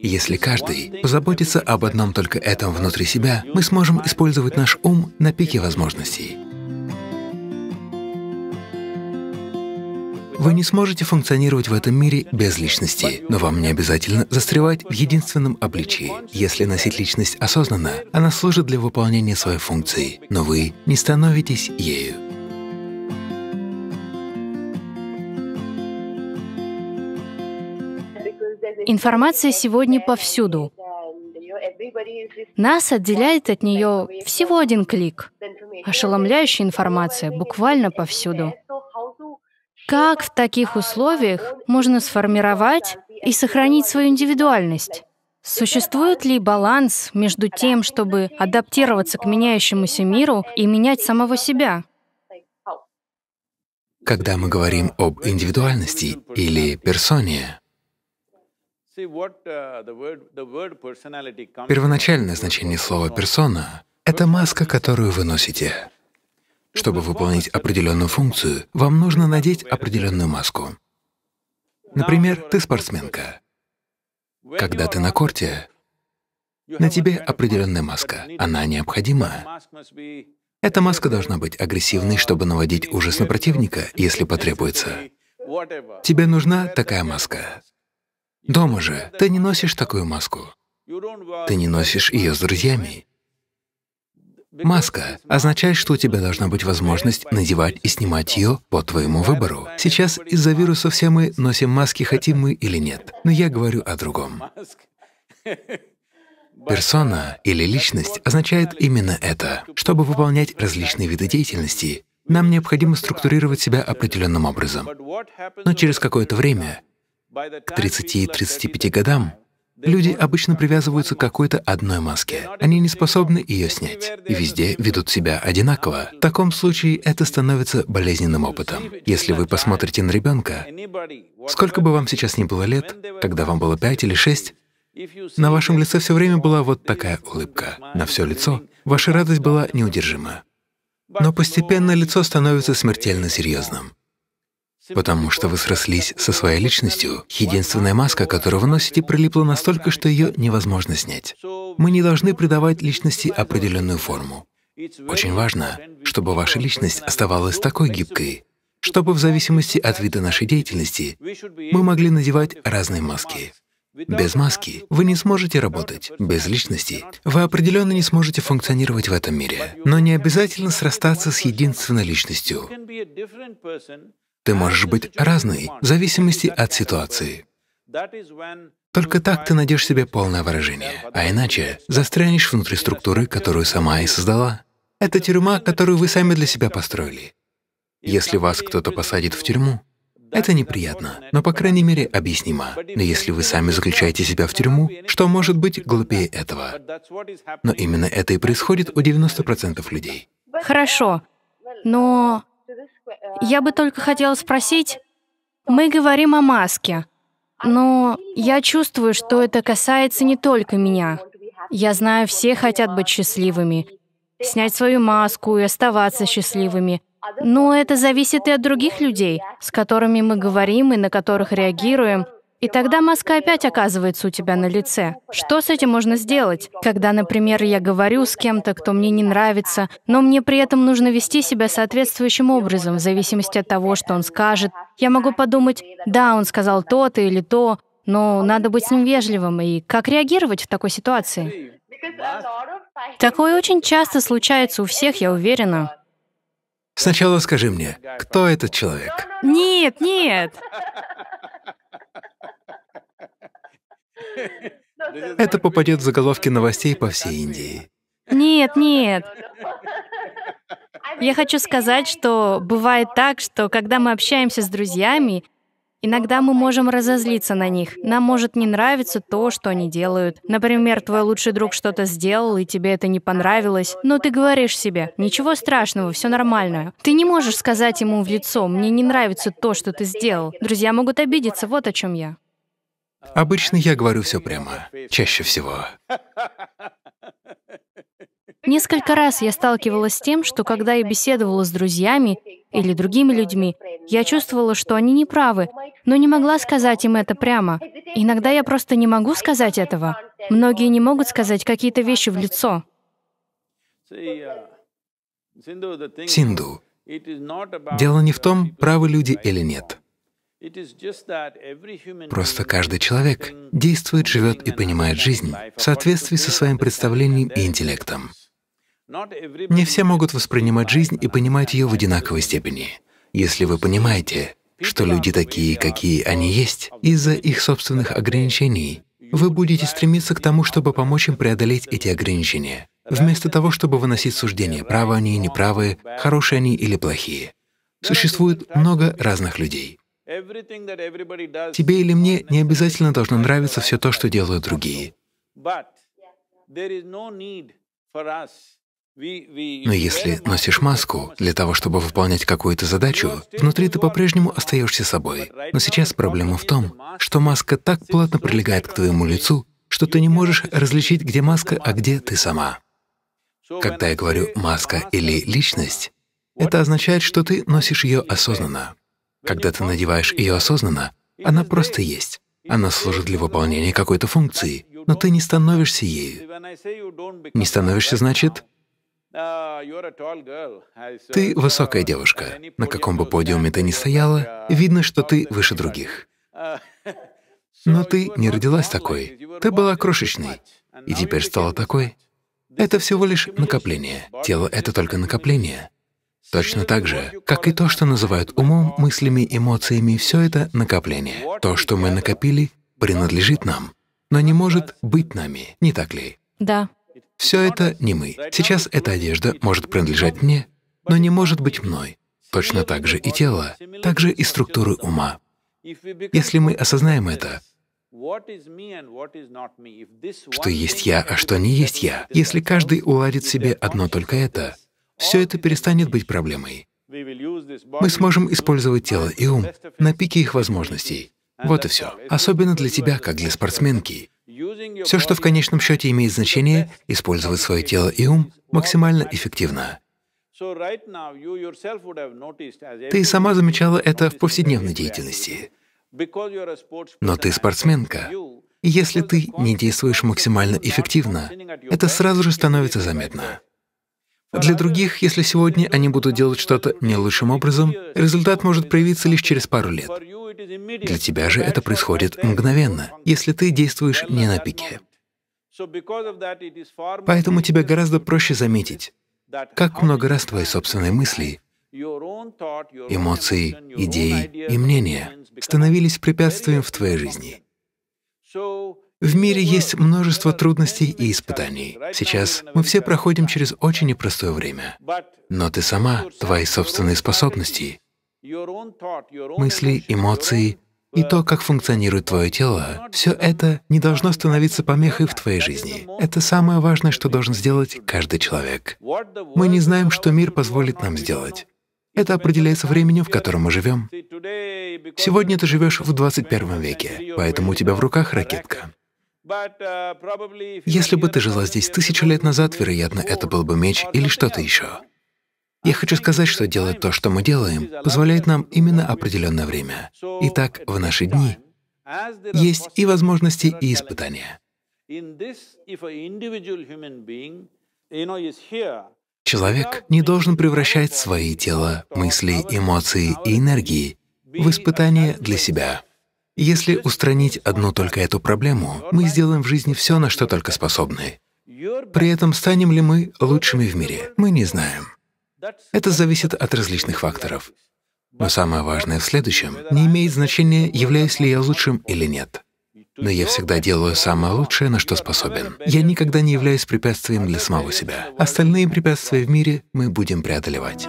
Если каждый позаботится об одном только этом внутри себя, мы сможем использовать наш ум на пике возможностей. Вы не сможете функционировать в этом мире без личности, но вам не обязательно застревать в единственном обличии. Если носить личность осознанно, она служит для выполнения своей функции, но вы не становитесь ею. Информация сегодня повсюду. Нас отделяет от нее всего один клик. Ошеломляющая информация буквально повсюду. Как в таких условиях можно сформировать и сохранить свою индивидуальность? Существует ли баланс между тем, чтобы адаптироваться к меняющемуся миру и менять самого себя? Когда мы говорим об индивидуальности или персоне, Uh, Первоначальное значение слова «персона» — это маска, которую вы носите. Чтобы выполнить определенную функцию, вам нужно надеть определенную маску. Например, ты спортсменка. Когда ты на корте, на тебе определенная маска, она необходима. Эта маска должна быть агрессивной, чтобы наводить ужас на противника, если потребуется. Тебе нужна такая маска. Дома же ты не носишь такую маску. Ты не носишь ее с друзьями. Маска означает, что у тебя должна быть возможность надевать и снимать ее по твоему выбору. Сейчас из-за вируса все мы носим маски, хотим мы или нет, но я говорю о другом. Персона или личность означает именно это. Чтобы выполнять различные виды деятельности, нам необходимо структурировать себя определенным образом. Но через какое-то время к 30-35 годам люди обычно привязываются к какой-то одной маске. Они не способны ее снять и везде ведут себя одинаково. В таком случае это становится болезненным опытом. Если вы посмотрите на ребенка, сколько бы вам сейчас ни было лет, когда вам было 5 или 6, на вашем лице все время была вот такая улыбка. На все лицо ваша радость была неудержима. Но постепенно лицо становится смертельно серьезным. Потому что вы срослись со своей личностью, единственная маска, которую вы носите, прилипла настолько, что ее невозможно снять. Мы не должны придавать личности определенную форму. Очень важно, чтобы ваша личность оставалась такой гибкой, чтобы в зависимости от вида нашей деятельности мы могли надевать разные маски. Без маски вы не сможете работать, без личности вы определенно не сможете функционировать в этом мире, но не обязательно срастаться с единственной личностью ты можешь быть разной в зависимости от ситуации. Только так ты найдешь себе полное выражение, а иначе застрянешь внутри структуры, которую сама и создала. Это тюрьма, которую вы сами для себя построили. Если вас кто-то посадит в тюрьму, это неприятно, но, по крайней мере, объяснимо. Но если вы сами заключаете себя в тюрьму, что может быть глупее этого? Но именно это и происходит у 90% людей. Хорошо, но я бы только хотела спросить, мы говорим о маске, но я чувствую, что это касается не только меня. Я знаю, все хотят быть счастливыми, снять свою маску и оставаться счастливыми. Но это зависит и от других людей, с которыми мы говорим и на которых реагируем – и тогда маска опять оказывается у тебя на лице. Что с этим можно сделать? Когда, например, я говорю с кем-то, кто мне не нравится, но мне при этом нужно вести себя соответствующим образом, в зависимости от того, что он скажет, я могу подумать, да, он сказал то-то или то, но надо быть с ним вежливым. И как реагировать в такой ситуации? Такое очень часто случается у всех, я уверена. Сначала скажи мне, кто этот человек? Нет, нет. Это попадет в заголовки новостей по всей Индии. Нет, нет. А я хочу сказать, что бывает так, что когда мы общаемся с друзьями, Иногда мы можем разозлиться на них. Нам может не нравиться то, что они делают. Например, твой лучший друг что-то сделал, и тебе это не понравилось. Но ты говоришь себе, ничего страшного, все нормально. Ты не можешь сказать ему в лицо, мне не нравится то, что ты сделал. Друзья могут обидеться, вот о чем я. Обычно я говорю все прямо, чаще всего. Несколько раз я сталкивалась с тем, что когда я беседовала с друзьями или другими людьми, я чувствовала, что они не правы, но не могла сказать им это прямо. Иногда я просто не могу сказать этого. Многие не могут сказать какие-то вещи в лицо. Синду, дело не в том, правы люди или нет. Просто каждый человек действует, живет и понимает жизнь в соответствии со своим представлением и интеллектом. Не все могут воспринимать жизнь и понимать ее в одинаковой степени. Если вы понимаете, что люди такие, какие они есть, из-за их собственных ограничений, вы будете стремиться к тому, чтобы помочь им преодолеть эти ограничения, вместо того, чтобы выносить суждения, правы они и неправы, хорошие они или плохие. Существует много разных людей. Тебе или мне не обязательно должно нравиться все то, что делают другие. Но если носишь маску для того, чтобы выполнять какую-то задачу, внутри ты по-прежнему остаешься собой. Но сейчас проблема в том, что маска так плотно прилегает к твоему лицу, что ты не можешь различить, где маска, а где ты сама. Когда я говорю «маска» или «личность», это означает, что ты носишь ее осознанно. Когда ты надеваешь ее осознанно, она просто есть. Она служит для выполнения какой-то функции, но ты не становишься ею. Не становишься, значит, ты высокая девушка. На каком бы подиуме ты ни стояла, видно, что ты выше других. Но ты не родилась такой. Ты была крошечной, и теперь стала такой. Это всего лишь накопление. Тело — это только накопление. Точно так же, как и то, что называют умом, мыслями, эмоциями, все это накопление. То, что мы накопили, принадлежит нам, но не может быть нами, не так ли? Да. Все это не мы. Сейчас эта одежда может принадлежать мне, но не может быть мной. Точно так же и тело, так же и структуры ума. Если мы осознаем это, что есть я, а что не есть я, если каждый уладит себе одно только это, все это перестанет быть проблемой. Мы сможем использовать тело и ум на пике их возможностей. Вот и все. Особенно для тебя, как для спортсменки. Все, что в конечном счете имеет значение, использовать свое тело и ум максимально эффективно. Ты сама замечала это в повседневной деятельности. Но ты спортсменка. И если ты не действуешь максимально эффективно, это сразу же становится заметно. Для других, если сегодня они будут делать что-то не лучшим образом, результат может проявиться лишь через пару лет. Для тебя же это происходит мгновенно, если ты действуешь не на пике. Поэтому тебе гораздо проще заметить, как много раз твои собственные мысли, эмоции, идеи и мнения становились препятствием в твоей жизни. В мире есть множество трудностей и испытаний. Сейчас мы все проходим через очень непростое время. Но ты сама, твои собственные способности, мысли, эмоции и то, как функционирует твое тело, все это не должно становиться помехой в твоей жизни. Это самое важное, что должен сделать каждый человек. Мы не знаем, что мир позволит нам сделать. Это определяется временем, в котором мы живем. Сегодня ты живешь в 21 веке, поэтому у тебя в руках ракетка. Uh, Если бы ты жила здесь тысячу лет назад, вероятно, это был бы меч или что-то еще. Я хочу сказать, что делать то, что мы делаем, позволяет нам именно определенное время. Итак, в наши дни есть и возможности, и испытания. Человек не должен превращать свои тела, мысли, эмоции и энергии в испытания для себя. Если устранить одну только эту проблему, мы сделаем в жизни все, на что только способны. При этом станем ли мы лучшими в мире, мы не знаем. Это зависит от различных факторов. Но самое важное в следующем — не имеет значения, являюсь ли я лучшим или нет. Но я всегда делаю самое лучшее, на что способен. Я никогда не являюсь препятствием для самого себя. Остальные препятствия в мире мы будем преодолевать.